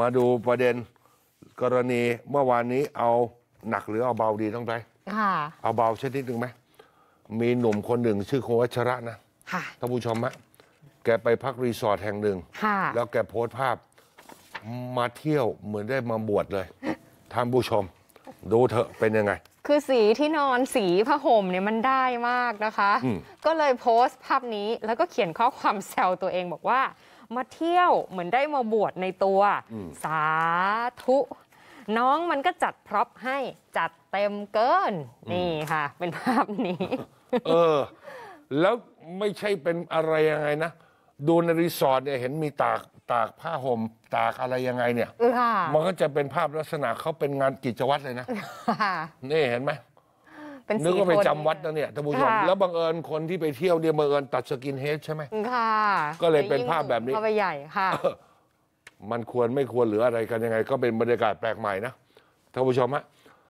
มาดูประเด็นกรณีเมื่อวานนี้เอาหนักหรือเอาเบาดีต้องไปค่ะ เอาเบาชนิดหนึ่งไหมมีหนุ่มคนหนึ่งชื่อโควัชระนะ ค่ะท่านผู้ชมฮะแกไปพักรีสอร์ทแห่งหนึ่งค่ะ แล้วแกโพสต์ภาพมาเที่ยวเหมือนได้มาบวชเลย ท่านผู้ชม ดูเถอะเป็นยังไงคือสีที่นอนสีผ้าห่มเนี่ยมันได้มากนะคะ ก็เลยโพสต์ภาพนี้แล้วก็เขียนข้อความแซวตัวเองบอกว่า มาเที่ยวเหมือนได้มาบวชในตัว สาธุ น้องมันก็จัดพร็อพให้จัดเต็มเกิน นี่ค่ะ เป็นภาพนี้ เออ แล้วไม่ใช่เป็นอะไรยังไงนะ ดูในรีสอร์ทเนี่ยเห็นมีตากตากผ้าห่มตากอะไรยังไงเนี่ยมันก็จะเป็นภาพลักษณะเขาเป็นงานกิจวัตรเลยนะนี่เห็นไหมเป็นนึกสีว่าไปจำวัดนะเนี่ยท่านผู้ชมแล้วบังเอิญคนที่ไปเที่ยวเนี่ยบังเอิญตัดสกินเฮดใช่ไหมค่ะ ก็เลยเป็นภาพแบบนี้เข้าไปใหญ่ค่ะมันควรไม่ควรหรืออะไรกันยังไง ก็เป็นบรรยากาศแปลกใหม่นะท่านผู้ชมฮะ